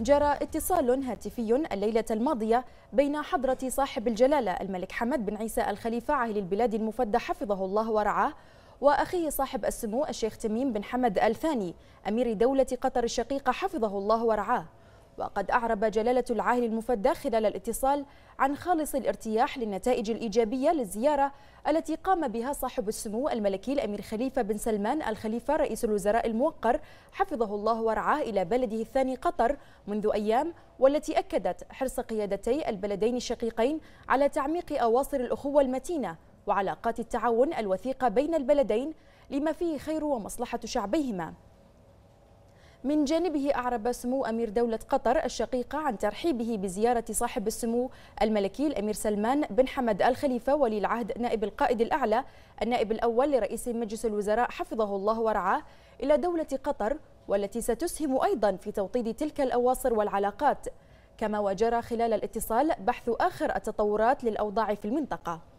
جرى اتصال هاتفي الليلة الماضية بين حضرة صاحب الجلالة الملك حمد بن عيسى الخليفة عاهل البلاد المفدى حفظه الله ورعاه وأخيه صاحب السمو الشيخ تميم بن حمد الثاني أمير دولة قطر الشقيقة حفظه الله ورعاه وقد أعرب جلالة العاهل المفدى خلال الاتصال عن خالص الارتياح للنتائج الإيجابية للزيارة التي قام بها صاحب السمو الملكي الأمير خليفة بن سلمان الخليفة رئيس الوزراء الموقر حفظه الله ورعاه إلى بلده الثاني قطر منذ أيام والتي أكدت حرص قيادتي البلدين الشقيقين على تعميق أواصر الأخوة المتينة وعلاقات التعاون الوثيقة بين البلدين لما فيه خير ومصلحة شعبيهما من جانبه أعرب سمو أمير دولة قطر الشقيقة عن ترحيبه بزيارة صاحب السمو الملكي الأمير سلمان بن حمد الخليفة ولي العهد نائب القائد الأعلى النائب الأول لرئيس مجلس الوزراء حفظه الله ورعاه إلى دولة قطر والتي ستسهم أيضا في توطيد تلك الأواصر والعلاقات كما وجرى خلال الاتصال بحث آخر التطورات للأوضاع في المنطقة